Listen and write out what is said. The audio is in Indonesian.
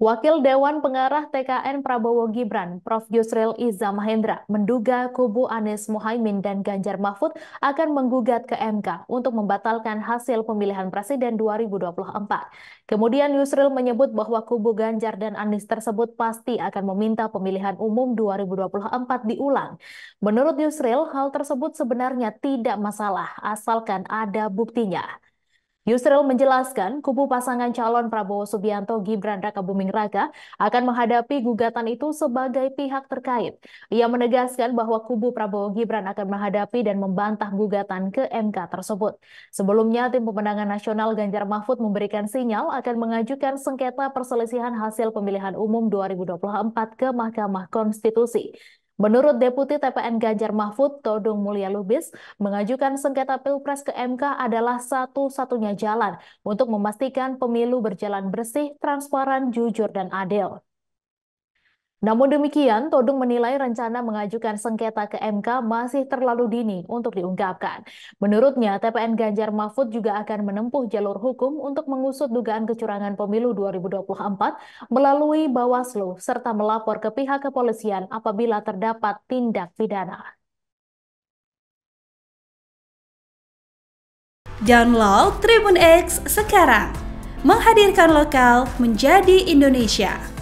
Wakil Dewan Pengarah TKN Prabowo Gibran, Prof. Yusril Iza Mahendra, menduga kubu Anies Mohaimin dan Ganjar Mahfud akan menggugat ke MK untuk membatalkan hasil pemilihan Presiden 2024. Kemudian Yusril menyebut bahwa kubu Ganjar dan Anies tersebut pasti akan meminta pemilihan umum 2024 diulang. Menurut Yusril, hal tersebut sebenarnya tidak masalah asalkan ada buktinya. Yusril menjelaskan, kubu pasangan calon Prabowo Subianto Gibran Raka Buming Raka akan menghadapi gugatan itu sebagai pihak terkait. Ia menegaskan bahwa kubu Prabowo Gibran akan menghadapi dan membantah gugatan ke MK tersebut. Sebelumnya, Tim Pemenangan Nasional Ganjar Mahfud memberikan sinyal akan mengajukan sengketa perselisihan hasil pemilihan umum 2024 ke Mahkamah Konstitusi. Menurut Deputi TPN Ganjar Mahfud, Todung Mulia Lubis, mengajukan sengketa Pilpres ke MK adalah satu-satunya jalan untuk memastikan pemilu berjalan bersih, transparan, jujur, dan adil. Namun demikian, Todung menilai rencana mengajukan sengketa ke MK masih terlalu dini untuk diungkapkan. Menurutnya, TPN Ganjar Mahfud juga akan menempuh jalur hukum untuk mengusut dugaan kecurangan pemilu 2024 melalui Bawaslu serta melapor ke pihak kepolisian apabila terdapat tindak pidana. Download Tribun X sekarang. Menghadirkan lokal menjadi Indonesia.